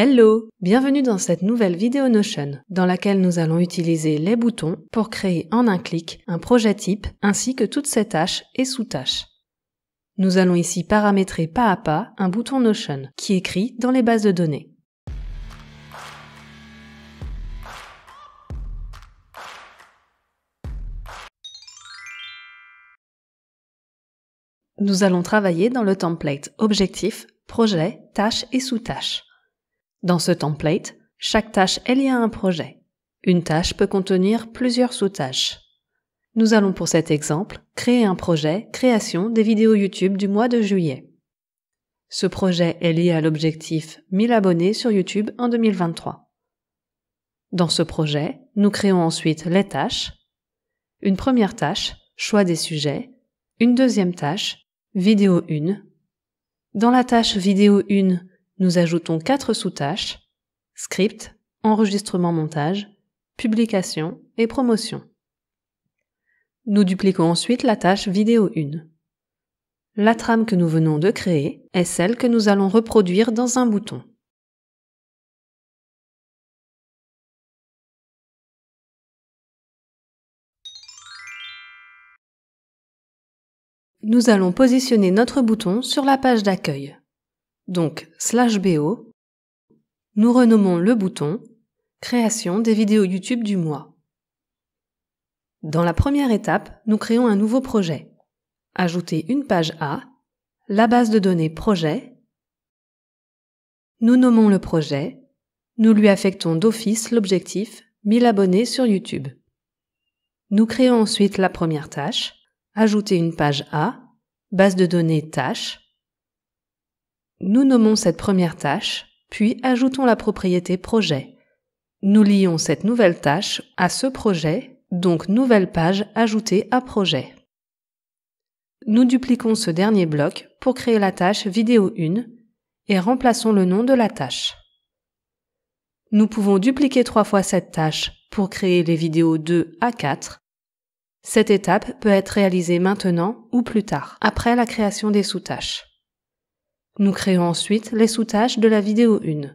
Hello Bienvenue dans cette nouvelle vidéo Notion, dans laquelle nous allons utiliser les boutons pour créer en un clic un projet type ainsi que toutes ses tâches et sous-tâches. Nous allons ici paramétrer pas à pas un bouton Notion qui écrit dans les bases de données. Nous allons travailler dans le template Objectif, Projet, Tâche et sous tâches dans ce template, chaque tâche est liée à un projet. Une tâche peut contenir plusieurs sous-tâches. Nous allons pour cet exemple créer un projet création des vidéos YouTube du mois de juillet. Ce projet est lié à l'objectif 1000 abonnés sur YouTube en 2023. Dans ce projet, nous créons ensuite les tâches. Une première tâche, choix des sujets. Une deuxième tâche, vidéo 1. Dans la tâche vidéo 1, nous ajoutons quatre sous-tâches, script, enregistrement-montage, publication et promotion. Nous dupliquons ensuite la tâche vidéo 1. La trame que nous venons de créer est celle que nous allons reproduire dans un bouton. Nous allons positionner notre bouton sur la page d'accueil. Donc, slash BO, nous renommons le bouton Création des vidéos YouTube du mois. Dans la première étape, nous créons un nouveau projet. Ajouter une page A, la base de données projet. Nous nommons le projet. Nous lui affectons d'office l'objectif 1000 abonnés sur YouTube. Nous créons ensuite la première tâche. Ajouter une page A, base de données tâche. Nous nommons cette première tâche, puis ajoutons la propriété projet. Nous lions cette nouvelle tâche à ce projet, donc nouvelle page ajoutée à projet. Nous dupliquons ce dernier bloc pour créer la tâche vidéo 1 et remplaçons le nom de la tâche. Nous pouvons dupliquer trois fois cette tâche pour créer les vidéos 2 à 4. Cette étape peut être réalisée maintenant ou plus tard, après la création des sous-tâches. Nous créons ensuite les sous-tâches de la vidéo 1.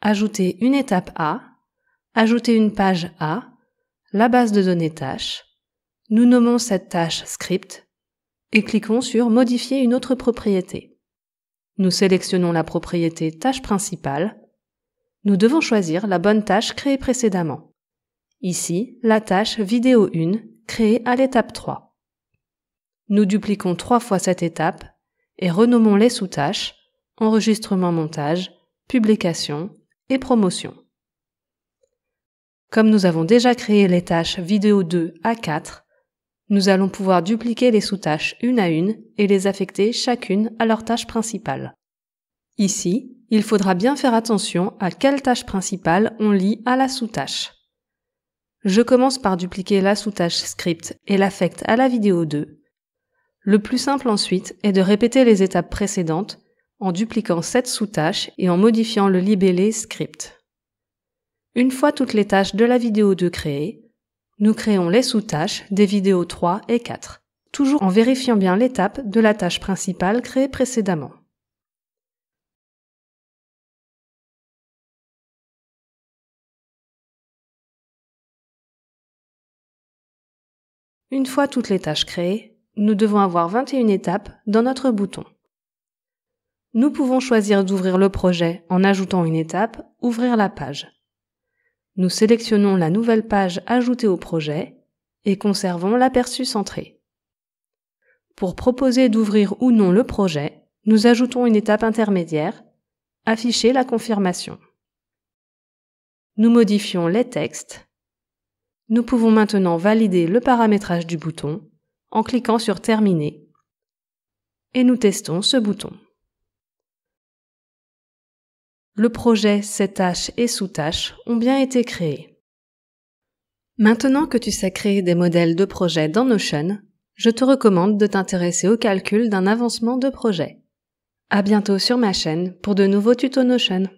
Ajouter une étape A, ajouter une page A, la base de données tâche, nous nommons cette tâche script et cliquons sur modifier une autre propriété. Nous sélectionnons la propriété tâche principale. Nous devons choisir la bonne tâche créée précédemment. Ici, la tâche vidéo 1 créée à l'étape 3. Nous dupliquons trois fois cette étape et renommons-les sous tâches, enregistrement-montage, publication et promotion. Comme nous avons déjà créé les tâches vidéo 2 à 4, nous allons pouvoir dupliquer les sous-tâches une à une et les affecter chacune à leur tâche principale. Ici, il faudra bien faire attention à quelle tâche principale on lit à la sous-tâche. Je commence par dupliquer la sous-tâche script et l'affecte à la vidéo 2, le plus simple ensuite est de répéter les étapes précédentes en dupliquant cette sous-tâche et en modifiant le libellé script. Une fois toutes les tâches de la vidéo 2 créées, nous créons les sous-tâches des vidéos 3 et 4, toujours en vérifiant bien l'étape de la tâche principale créée précédemment. Une fois toutes les tâches créées, nous devons avoir 21 étapes dans notre bouton. Nous pouvons choisir d'ouvrir le projet en ajoutant une étape, ouvrir la page. Nous sélectionnons la nouvelle page ajoutée au projet et conservons l'aperçu centré. Pour proposer d'ouvrir ou non le projet, nous ajoutons une étape intermédiaire, afficher la confirmation. Nous modifions les textes. Nous pouvons maintenant valider le paramétrage du bouton en cliquant sur Terminer et nous testons ce bouton. Le projet Tâches et Sous-Tâches ont bien été créés. Maintenant que tu sais créer des modèles de projet dans Notion, je te recommande de t'intéresser au calcul d'un avancement de projet. À bientôt sur ma chaîne pour de nouveaux tutos Notion.